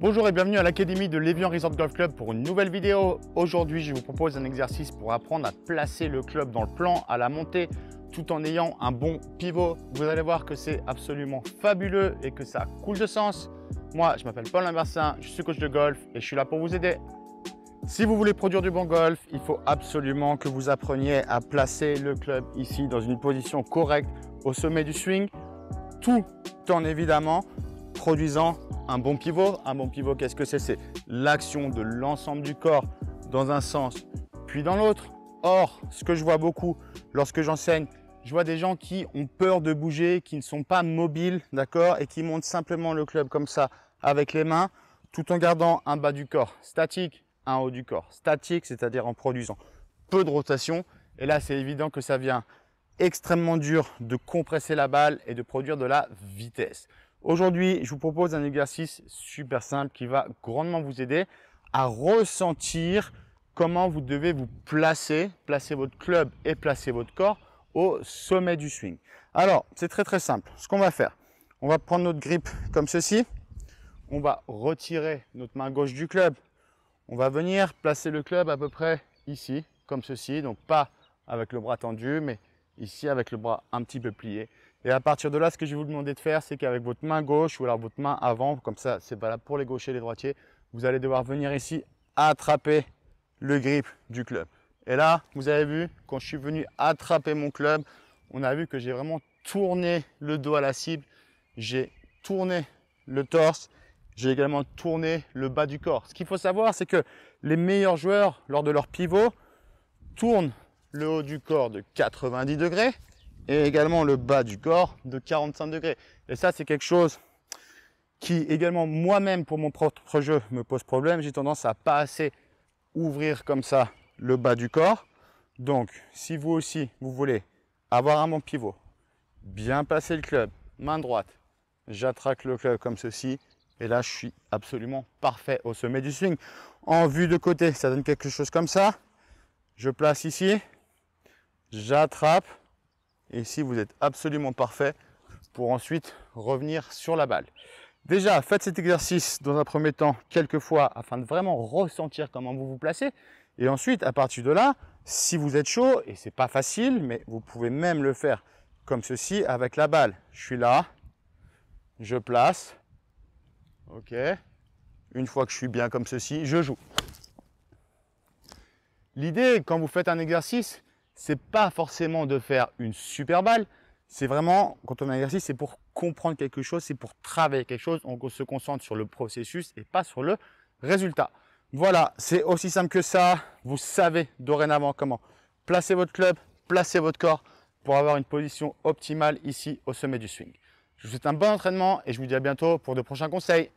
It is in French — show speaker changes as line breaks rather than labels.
Bonjour et bienvenue à l'Académie de l'Evian Resort Golf Club pour une nouvelle vidéo. Aujourd'hui, je vous propose un exercice pour apprendre à placer le club dans le plan à la montée tout en ayant un bon pivot. Vous allez voir que c'est absolument fabuleux et que ça coule de sens. Moi, je m'appelle Paul Lambertin, je suis coach de golf et je suis là pour vous aider. Si vous voulez produire du bon golf, il faut absolument que vous appreniez à placer le club ici dans une position correcte au sommet du swing, tout en évidemment produisant un bon pivot. Un bon pivot, qu'est-ce que c'est C'est l'action de l'ensemble du corps dans un sens puis dans l'autre. Or, ce que je vois beaucoup lorsque j'enseigne, je vois des gens qui ont peur de bouger, qui ne sont pas mobiles, d'accord, et qui montent simplement le club comme ça avec les mains, tout en gardant un bas du corps statique, un haut du corps statique, c'est-à-dire en produisant peu de rotation. Et là, c'est évident que ça vient extrêmement dur de compresser la balle et de produire de la vitesse. Aujourd'hui, je vous propose un exercice super simple qui va grandement vous aider à ressentir comment vous devez vous placer, placer votre club et placer votre corps au sommet du swing. Alors, c'est très très simple. Ce qu'on va faire, on va prendre notre grip comme ceci. On va retirer notre main gauche du club. On va venir placer le club à peu près ici, comme ceci. Donc pas avec le bras tendu, mais ici avec le bras un petit peu plié. Et à partir de là, ce que je vais vous demander de faire, c'est qu'avec votre main gauche ou alors votre main avant, comme ça c'est valable pour les gauchers et les droitiers, vous allez devoir venir ici attraper le grip du club. Et là, vous avez vu, quand je suis venu attraper mon club, on a vu que j'ai vraiment tourné le dos à la cible, j'ai tourné le torse, j'ai également tourné le bas du corps. Ce qu'il faut savoir, c'est que les meilleurs joueurs, lors de leur pivot, tournent le haut du corps de 90 degrés, et également le bas du corps de 45 degrés. Et ça, c'est quelque chose qui également moi-même pour mon propre jeu me pose problème. J'ai tendance à pas assez ouvrir comme ça le bas du corps. Donc, si vous aussi, vous voulez avoir un bon pivot, bien passer le club, main droite, j'attraque le club comme ceci. Et là, je suis absolument parfait au sommet du swing. En vue de côté, ça donne quelque chose comme ça. Je place ici, j'attrape, et ici, vous êtes absolument parfait pour ensuite revenir sur la balle. Déjà, faites cet exercice dans un premier temps quelques fois afin de vraiment ressentir comment vous vous placez. Et ensuite, à partir de là, si vous êtes chaud, et c'est pas facile, mais vous pouvez même le faire comme ceci avec la balle. Je suis là, je place, ok. Une fois que je suis bien comme ceci, je joue. L'idée, quand vous faites un exercice, n'est pas forcément de faire une super balle, c'est vraiment, quand on a un exercice, c'est pour comprendre quelque chose, c'est pour travailler quelque chose, on se concentre sur le processus et pas sur le résultat. Voilà, c'est aussi simple que ça, vous savez dorénavant comment placer votre club, placer votre corps pour avoir une position optimale ici au sommet du swing. Je vous souhaite un bon entraînement et je vous dis à bientôt pour de prochains conseils.